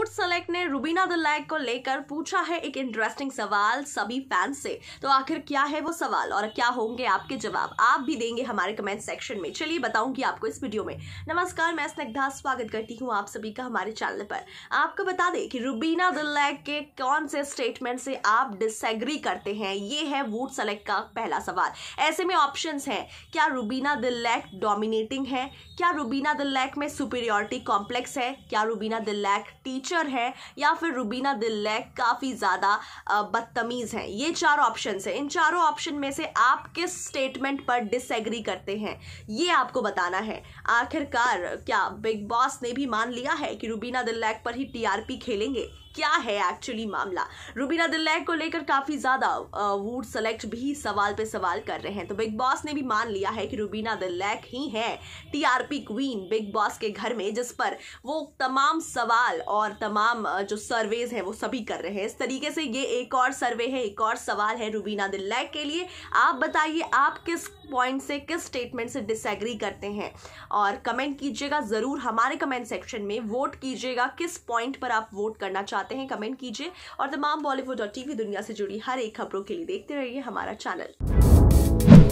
sports select ने Rubina lag को लेकर पूछा है एक इंटरेस्टिंग सवाल सभी फैंस से तो आखिर क्या है वो सवाल और क्या होंगे आपके जवाब आप भी देंगे हमारे कमेंट सेक्शन में चलिए बताऊंगी आपको इस वीडियो में नमस्कार मैं स्निग्धा स्वागत करती हूँ आप सभी का हमारे चैनल पर आपको बता दें कि रुबीना लैग के कौन से स्टेटमेंट से आप डिसग्री करते हैं ये है वोट सेलेक्ट का पहला सवाल ऐसे में ऑप्शन है क्या रुबीना दिलैक डोमिनेटिंग है क्या रुबीना दिलैक में सुपीरियोरिटी कॉम्प्लेक्स है क्या रुबीना दिलैक टीच टीचर है या फिर रुबीना दिल्लैक काफ़ी ज़्यादा बदतमीज़ हैं ये चार ऑप्शन हैं इन चारों ऑप्शन में से आप किस स्टेटमेंट पर डिसएग्री करते हैं ये आपको बताना है आखिरकार क्या बिग बॉस ने भी मान लिया है कि रुबीना दिल्लैक पर ही टीआरपी खेलेंगे क्या है एक्चुअली मामला रूबीना दिल्लैक को लेकर काफ़ी ज़्यादा वूड सेलेक्ट भी सवाल पे सवाल कर रहे हैं तो बिग बॉस ने भी मान लिया है कि रूबीना दिल्लैक ही है टीआरपी क्वीन बिग बॉस के घर में जिस पर वो तमाम सवाल और तमाम जो सर्वेज हैं वो सभी कर रहे हैं इस तरीके से ये एक और सर्वे है एक और सवाल है रूबीना दिल्लैक के लिए आप बताइए आप किस पॉइंट से किस स्टेटमेंट से डिसएग्री करते हैं और कमेंट कीजिएगा ज़रूर हमारे कमेंट सेक्शन में वोट कीजिएगा किस पॉइंट पर आप वोट करना चाहते हैं कमेंट कीजिए और तमाम बॉलीवुड और टीवी दुनिया से जुड़ी हर एक खबरों के लिए देखते रहिए हमारा चैनल